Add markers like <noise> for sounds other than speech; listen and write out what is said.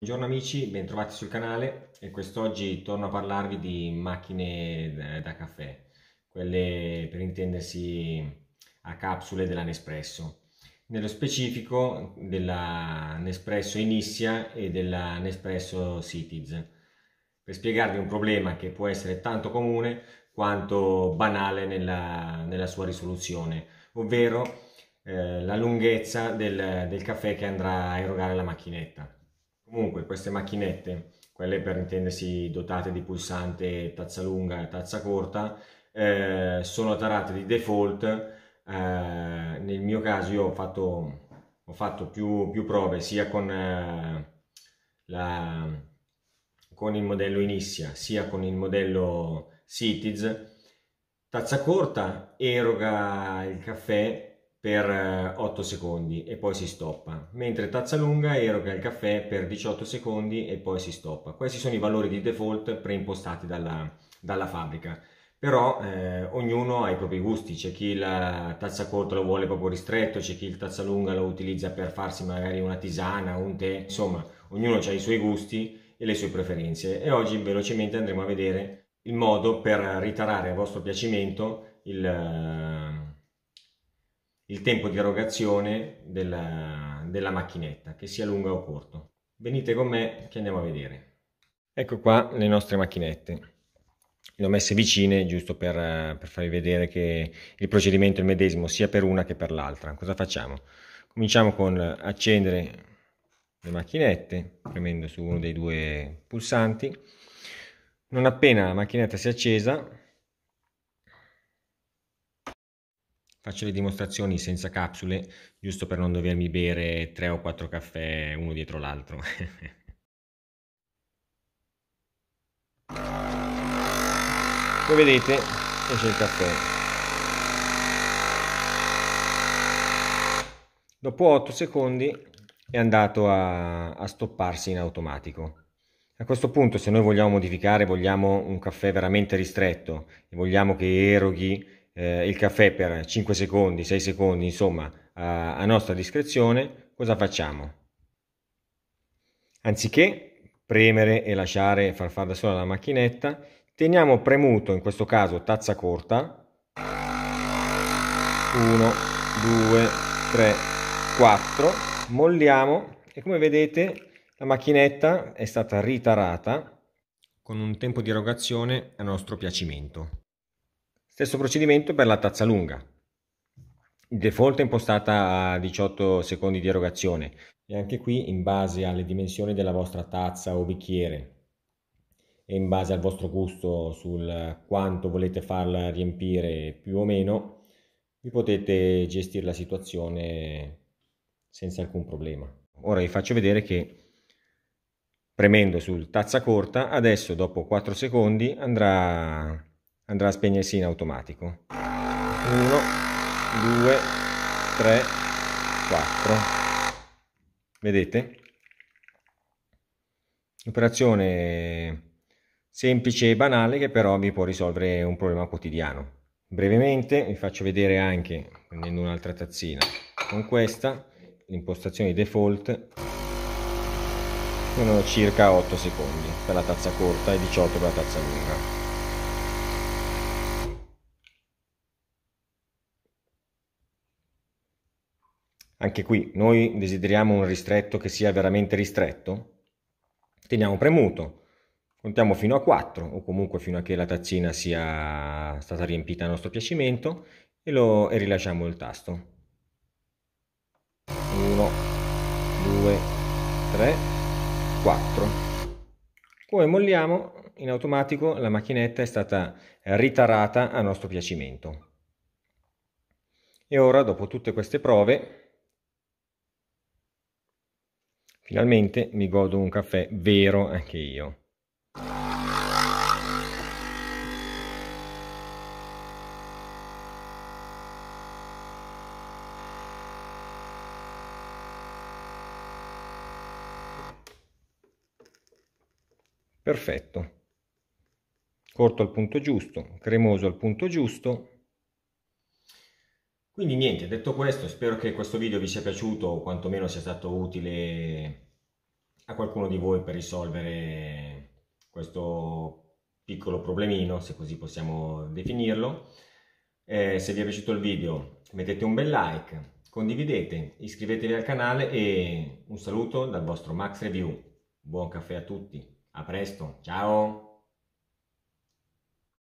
Buongiorno amici, bentrovati sul canale e quest'oggi torno a parlarvi di macchine da caffè, quelle per intendersi a capsule della Nespresso, nello specifico della Nespresso Initia e della Nespresso Cities, per spiegarvi un problema che può essere tanto comune quanto banale nella, nella sua risoluzione, ovvero eh, la lunghezza del, del caffè che andrà a erogare la macchinetta. Comunque queste macchinette, quelle per intendersi dotate di pulsante tazza lunga e tazza corta, eh, sono tarate di default. Eh, nel mio caso io ho fatto, ho fatto più, più, prove sia con, eh, la, con il modello Inizia sia con il modello Cities. Tazza corta eroga il caffè per 8 eh, secondi e poi si stoppa, mentre tazza lunga eroga il caffè per 18 secondi e poi si stoppa. Questi sono i valori di default preimpostati dalla, dalla fabbrica. Però eh, ognuno ha i propri gusti, c'è chi la tazza corta lo vuole proprio ristretto, c'è chi la tazza lunga lo utilizza per farsi magari una tisana, un tè, insomma, ognuno ha i suoi gusti e le sue preferenze e oggi velocemente andremo a vedere il modo per ritarare a vostro piacimento il, il tempo di erogazione della, della macchinetta, che sia lunga o corto. Venite con me che andiamo a vedere. Ecco qua le nostre macchinette. Le ho messe vicine giusto per, per farvi vedere che il procedimento è il medesimo sia per una che per l'altra. Cosa facciamo? Cominciamo con accendere le macchinette premendo su uno dei due pulsanti. Non appena la macchinetta si è accesa Faccio le dimostrazioni senza capsule, giusto per non dovermi bere tre o quattro caffè uno dietro l'altro. Come <laughs> vedete esce il caffè. Dopo 8 secondi è andato a, a stopparsi in automatico. A questo punto se noi vogliamo modificare, vogliamo un caffè veramente ristretto e vogliamo che eroghi eh, il caffè per 5 secondi, 6 secondi, insomma, a, a nostra discrezione, cosa facciamo? Anziché premere e lasciare far fare da sola la macchinetta, teniamo premuto, in questo caso tazza corta, 1, 2, 3, 4, molliamo e come vedete la macchinetta è stata ritarata con un tempo di erogazione a nostro piacimento. Stesso procedimento per la tazza lunga. Il default è impostata a 18 secondi di erogazione e anche qui in base alle dimensioni della vostra tazza o bicchiere e in base al vostro gusto sul quanto volete farla riempire più o meno, vi potete gestire la situazione senza alcun problema. Ora vi faccio vedere che premendo sul tazza corta, adesso dopo 4 secondi andrà andrà a spegnersi in automatico. 1, 2, 3, 4. Vedete? Operazione semplice e banale che però vi può risolvere un problema quotidiano. Brevemente vi faccio vedere anche, prendendo un'altra tazzina, con questa, l'impostazione default sono circa 8 secondi per la tazza corta e 18 per la tazza lunga. Anche qui noi desideriamo un ristretto che sia veramente ristretto? Teniamo premuto, contiamo fino a 4 o comunque fino a che la tazzina sia stata riempita a nostro piacimento e, lo, e rilasciamo il tasto. 1, 2, 3, 4. Come molliamo, in automatico la macchinetta è stata ritarata a nostro piacimento. E ora, dopo tutte queste prove, Finalmente mi godo un caffè vero anche io. Perfetto. Corto al punto giusto, cremoso al punto giusto quindi niente, detto questo, spero che questo video vi sia piaciuto o quantomeno sia stato utile a qualcuno di voi per risolvere questo piccolo problemino, se così possiamo definirlo. Eh, se vi è piaciuto il video mettete un bel like, condividete, iscrivetevi al canale e un saluto dal vostro Max Review. Buon caffè a tutti, a presto, ciao!